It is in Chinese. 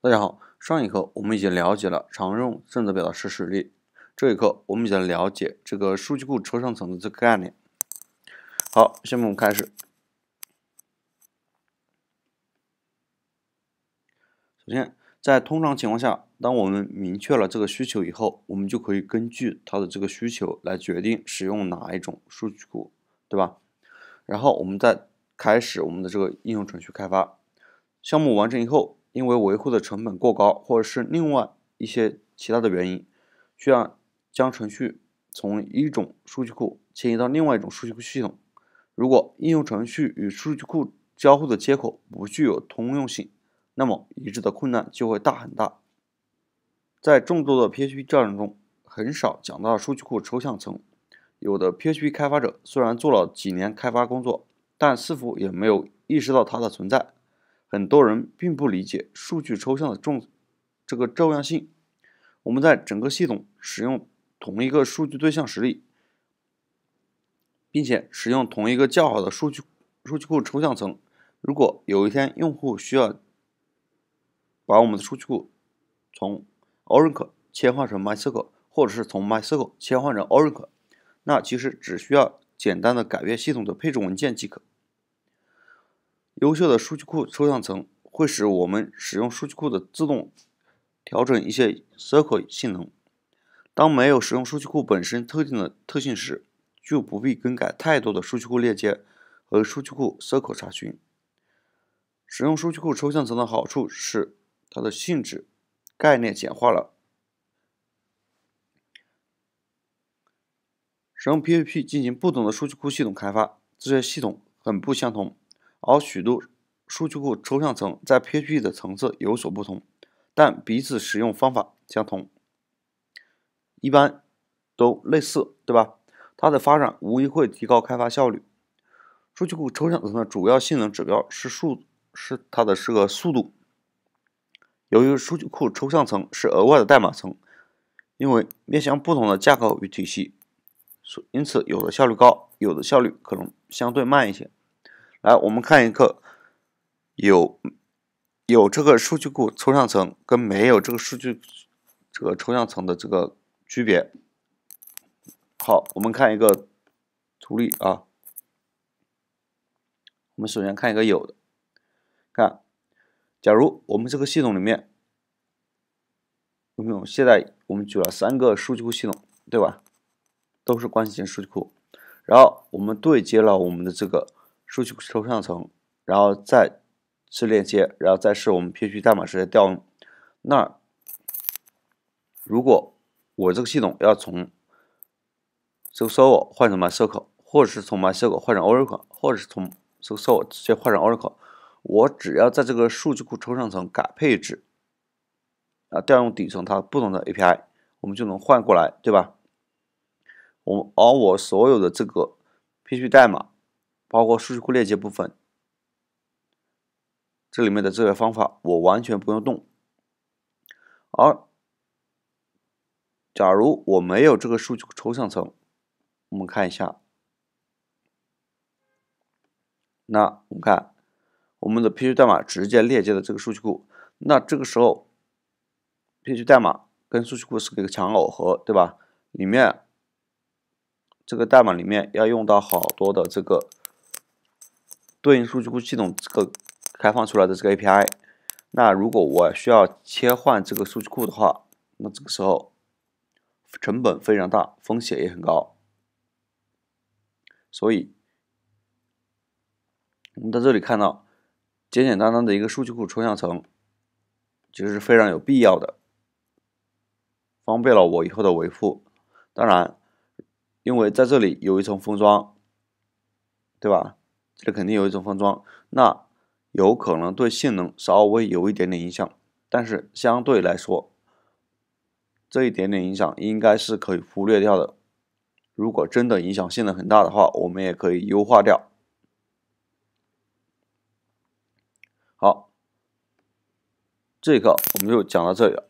大家好，上一课我们已经了解了常用正则表达式实例。这一课我们已经了解这个数据库抽象层的这个概念。好，下面我们开始。首先，在通常情况下，当我们明确了这个需求以后，我们就可以根据它的这个需求来决定使用哪一种数据库，对吧？然后我们再开始我们的这个应用程序开发。项目完成以后。因为维护的成本过高，或者是另外一些其他的原因，需要将程序从一种数据库迁移到另外一种数据库系统。如果应用程序与数据库交互的接口不具有通用性，那么移植的困难就会大很大。在众多的 PHP 教程中，很少讲到数据库抽象层。有的 PHP 开发者虽然做了几年开发工作，但似乎也没有意识到它的存在。很多人并不理解数据抽象的重这个重要性。我们在整个系统使用同一个数据对象实例，并且使用同一个较好的数据数据库抽象层。如果有一天用户需要把我们的数据库从 Oracle 切换成 MySQL，或者是从 MySQL 切换成 Oracle，那其实只需要简单的改变系统的配置文件即可。优秀的数据库抽象层会使我们使用数据库的自动调整一些 SQL 性能。当没有使用数据库本身特定的特性时，就不必更改太多的数据库链接和数据库 SQL 查询。使用数据库抽象层的好处是，它的性质概念简化了。使用 PHP 进行不同的数据库系统开发，这些系统很不相同。而许多数据库抽象层在 PHP 的层次有所不同，但彼此使用方法相同，一般都类似，对吧？它的发展无疑会提高开发效率。数据库抽象层的主要性能指标是速，是它的是个速度。由于数据库抽象层是额外的代码层，因为面向不同的架构与体系，因此有的效率高，有的效率可能相对慢一些。来，我们看一个有有这个数据库抽象层跟没有这个数据这个抽象层的这个区别。好，我们看一个图例啊。我们首先看一个有的，看，假如我们这个系统里面，有没有？现在我们举了三个数据库系统，对吧？都是关系型数据库，然后我们对接了我们的这个。数据库抽象层，然后再是链接，然后再是我们 PHP 代码直接调用。那如果我这个系统要从这个 s e l 换成 MySQL，或者是从 MySQL 换成 Oracle，或者是从这个 s e l 直接换成 Oracle，我只要在这个数据库抽象层改配置，啊，调用底层它不同的 API，我们就能换过来，对吧？我而我所有的这个 PHP 代码。包括数据库链接部分，这里面的这个方法我完全不用动。而假如我没有这个数据抽象层，我们看一下，那我们看我们的 PHP 代码直接链接的这个数据库，那这个时候 PHP 代码跟数据库是一个强耦合，对吧？里面这个代码里面要用到好多的这个。对应数据库系统这个开放出来的这个 API，那如果我需要切换这个数据库的话，那这个时候成本非常大，风险也很高。所以，我们在这里看到，简简单单的一个数据库抽象层，其实是非常有必要的，方便了我以后的维护。当然，因为在这里有一层封装，对吧？这里肯定有一种封装，那有可能对性能稍微有一点点影响，但是相对来说，这一点点影响应该是可以忽略掉的。如果真的影响性能很大的话，我们也可以优化掉。好，这个我们就讲到这里了。